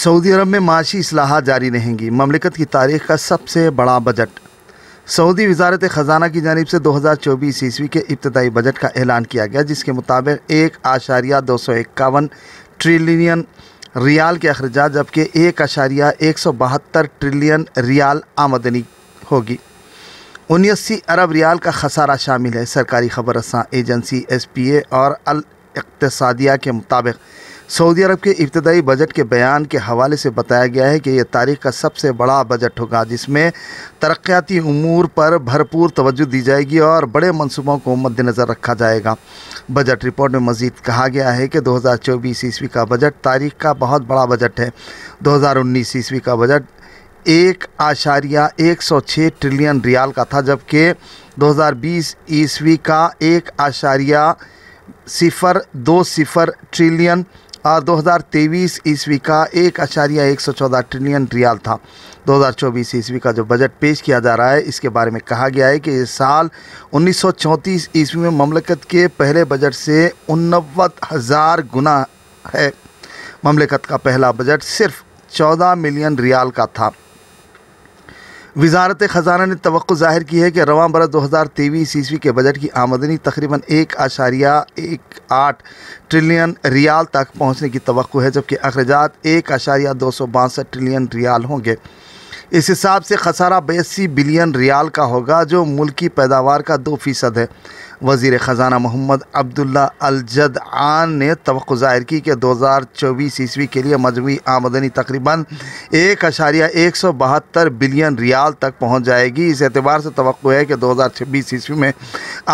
Saudi अरब में माशी असलाह जारी रहेंगी ममलिकत की तारीख का सबसे बड़ा बजट सऊदी वजारत ख़जाना की जानब से 2024 ईस्वी के इब्तदाई बजट का ऐलान किया गया जिसके मुताबिक एक आशारिया दो सौ इक्यावन ट्रिलियन रियाल के अखराज जबकि एक आशारिया एक सौ बहत्तर ट्रिलियन रियाल आमदनी होगी उन्यासी अरब रियाल का खसारा शामिल है सरकारी खबर रसा एजेंसी एस पी ए और अल के मुताबिक सऊदी अरब के इब्तदाई बजट के बयान के हवाले से बताया गया है कि यह तारीख का सबसे बड़ा बजट होगा जिसमें तरक्याती अमूर पर भरपूर तवज्जो दी जाएगी और बड़े मनसूबों को मद्दनज़र रखा जाएगा बजट रिपोर्ट में मजीद कहा गया है कि 2024 ईस्वी का बजट तारीख का बहुत बड़ा बजट है 2019 ईस्वी का बजट एक आशारिया एक सौ छः ट्रिलियन रियाल का था जबकि 2020 ईस्वी का एक आशारिया सिफ़र दो सिफ़र ट्रिलियन दो हज़ार तेईस ईस्वी का एक आचार्य एक सौ चौदह ट्रिलियन रियाल था 2024 ईस्वी का जो बजट पेश किया जा रहा है इसके बारे में कहा गया है कि साल चौंतीस ईस्वी में ममलकत के पहले बजट से उनवत हज़ार गुना है ममलकत का पहला बजट सिर्फ 14 मिलियन रियाल का था वजारत ख़जाना ने तो ज़ाहिर की है कि रवा बरस दो हज़ार तेईस ईस्वी के बजट की आमदनी तकरीबन एक आशारिया एक आठ ट्रिलियन रियाल तक पहुँचने की तो है जबकि अखराज एक आशारिया दो सौ बासठ ट्रिलियन रियाल होंगे इस हिसाब से खसारा बयासी बिलियन रियाल का होगा जो मुल्क की पैदावार का दो फ़ीसद है वजीर ख़जाना मोहम्मद अब्दुल्ला अलजद आन ने तो ज़ाहिर की कि दो हज़ार चौबीस ईस्वी के लिए मजमू आमदनी तकरीबन एक अशारिया एक सौ बहत्तर बिलियन रियाल तक पहुँच जाएगी इस एतबार से तो है कि दो हज़ार छब्बीस ईस्वी में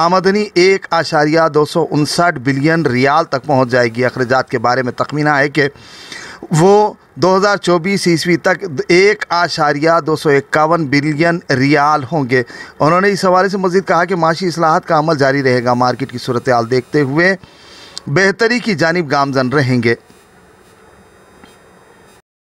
आमदनी एक अशारिया दो सौ उनसठ बिलियन रियाल तक पहुँच जाएगी अखराज के बारे में तखमीना है कि वो 2024 ईस्वी तक एक आशारिया दो सौ इक्यावन बिलियन रियाल होंगे उन्होंने इस हवाले से मजीद कहा कि माशी असलाहत का अमल जारी रहेगा मार्केट की सूरत देखते हुए बेहतरी की जानब गामजन रहेंगे